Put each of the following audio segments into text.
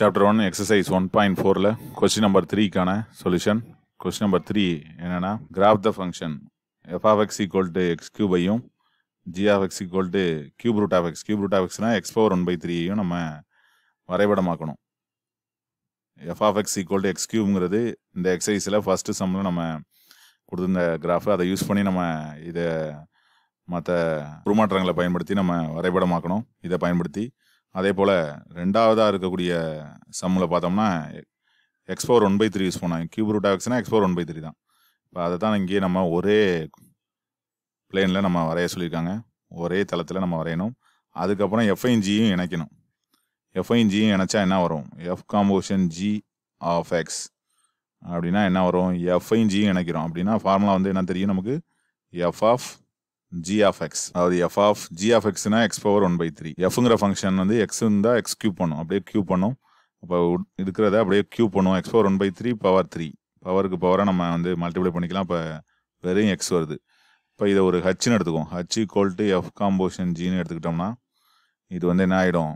chapter one exercise one point ஃபோரில் question number த்ரீக்கான solution question number three என்னென்னா graph the function f of x equal to x கியூபையும் g of x equal to cube root of x cube root of எக்ஸ்னால் x power one by த்ரீயையும் நம்ம வரைபடமாக்கணும் f of x equal to x கியூப்ங்கிறது இந்த எக்ஸசைஸில் ஃபஸ்ட்டு சம்மில் நம்ம கொடுத்துருந்த கிராஃபு அதை யூஸ் பண்ணி நம்ம இதை மற்ற உருமாற்றங்களை பயன்படுத்தி நம்ம வரைபடமாக்கணும் இதை பயன்படுத்தி அதே போல் ரெண்டாவதாக இருக்கக்கூடிய சம்மில் பார்த்தோம்னா x power one by three use பண்ணாங்க கியூப் ரூட் ஆக்ஸ்னா x power one by three தான் இப்போ அதை தான் இங்கேயே நம்ம ஒரே பிளேனில் நம்ம வரைய சொல்லியிருக்காங்க ஒரே தளத்தில் நம்ம வரையணும் அதுக்கப்புறம் எஃப்ஐஎன்ஜியும் இணைக்கணும் எஃப்ஐஎன்ஜியும் இணைச்சா என்ன வரும் f composition g of x அப்படின்னா என்ன வரும் எஃப்ஐஎன்ஜியும் இணைக்கிறோம் அப்படின்னா ஃபார்முலா வந்து என்ன தெரியும் நமக்கு f of g of x அதாவது எஃப் ஆஃப் ஜி ஆஃப் எக்ஸ்னா x power one by three எஃப்ங்கிற ஃபங்க்ஷன் வந்து எக்ஸ் இருந்தால் எக்ஸ் கியூப் பண்ணும் அப்படியே கியூ பண்ணும் அப்போ இருக்கிறத அப்படியே கியூ பண்ணுவோம் x power one by three power three பவருக்கு பவராக நம்ம வந்து மல்டிப்ளை பண்ணிக்கலாம் இப்போ வெறும் எக்ஸ் வருது இப்போ இதை ஒரு ஹச்சுன்னு எடுத்துக்கோம் h equal to f composition ஜின்னு எடுத்துக்கிட்டோம்னா இது வந்து என்ன ஆகிடும்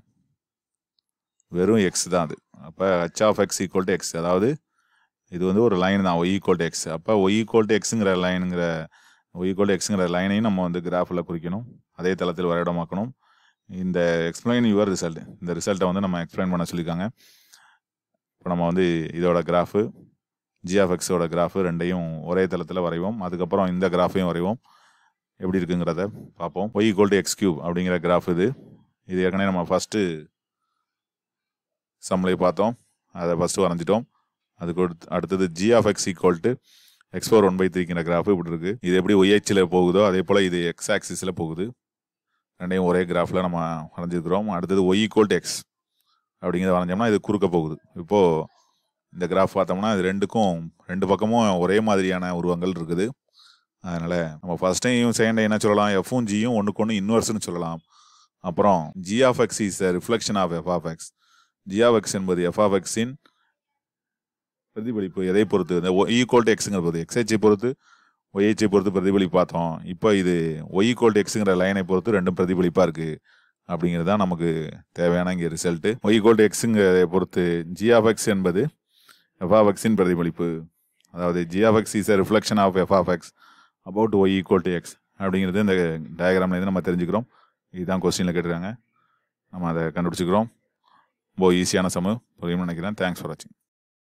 வெறும் எக்ஸ் தான் அது அப்போ h of x equal to x அதாவது இது வந்து ஒரு லைன் தான் ஒய் ஈக்குவல் டு எக்ஸ் அப்போ ஒய் ஈக்குவல் டு எக்ஸுங்கிற லைனுங்கிற ஈக்குவல் எக்ஸுங்கிற லைனையும் நம்ம வந்து கிராஃபில் குறிக்கணும் அதே தளத்தில் வரைபடமாக்கணும் இந்த எக்ஸ்பிளைன் யுவர் ரிசல்ட் இந்த ரிசல்ட்டை வந்து நம்ம எக்ஸ்பிளைன் பண்ண சொல்லியிருக்காங்க இப்போ நம்ம வந்து இதோட கிராஃபு ஜிஆஃப்எக்ஸோட கிராஃபு ரெண்டையும் ஒரே தளத்தில் வரைவோம் அதுக்கப்புறம் இந்த கிராஃபையும் வரைவோம் எப்படி இருக்குங்கிறத பார்ப்போம் y equal to x cube அப்படிங்கிற கிராஃப் இது இது ஏற்கனவே நம்ம ஃபஸ்ட்டு சம்மிலே பார்த்தோம் அதை ஃபஸ்ட்டு வரைஞ்சிட்டோம் அதுக்கு அடுத்தது g of x equal to x power one by த்ரீங்கிற கிராஃப் இப்படி இருக்கு இது எப்படி ஒய்ஹெச்சில் போகுதோ அதே போல் இது எக்ஸ் ஆக்சிஸில் போகுது ரெண்டையும் ஒரே கிராஃபில் நம்ம வரைஞ்சிருக்கிறோம் அடுத்தது ஒய் ஈக்குவல் டு எக்ஸ் அப்படிங்கிறத வரைஞ்சோம்னா இது குறுக்க போகுது இப்போது இந்த கிராஃப் பார்த்தோம்னா இது ரெண்டுக்கும் ரெண்டு பக்கமும் ஒரே மாதிரியான உருவங்கள் இருக்குது அதனால் நம்ம ஃபர்ஸ்ட் டைம் செகண்ட் என்ன சொல்லலாம் எஃப்பும் ஜியும் ஒன்றுக்கு ஒன்று இன்வர்ஸ்னு சொல்லலாம் அப்புறம் g of x is reflection of f of x g of x என்பது எஃப் ஆஃப் எக்ஸின் பிரதிபலிப்பு எதை பொறுத்து இந்த ஈக்குவல் டு எக்ஸுங்கிற பொறுத்து எக்ஸ்ஹெச்சை பொறுத்து ஒய்ஹெச்சை பொறுத்து பிரதிபலிப்பு பார்த்தோம் இப்போ இது ஒய் ஈக்குவல் டு எக்ஸுங்கிற லைனை பொறுத்து ரெண்டும் பிரதிபலிப்பாக இருக்குது அப்படிங்கிறது தான் நமக்கு தேவையான இங்கே ரிசல்ட்டு ஒய் ஈக்குவல் டு எக்ஸுங்கிறதை பொறுத்து எக்ஸ் என்பது எக்ஸின் பிரதிபலிப்பு அதாவது x is a reflection of x about y equal to x அப்படிங்கிறது இந்த டயக்ராம்லேருந்து நம்ம தெரிஞ்சுக்கிறோம் இதுதான் கொஸ்டினில் கேட்டுருக்காங்க நம்ம அதை கண்டுபிடிச்சிக்கிறோம் ரொம்ப ஈஸியான சமூகம் புரியும்னு நினைக்கிறேன் தேங்க்ஸ் ஃபார் வாட்சிங்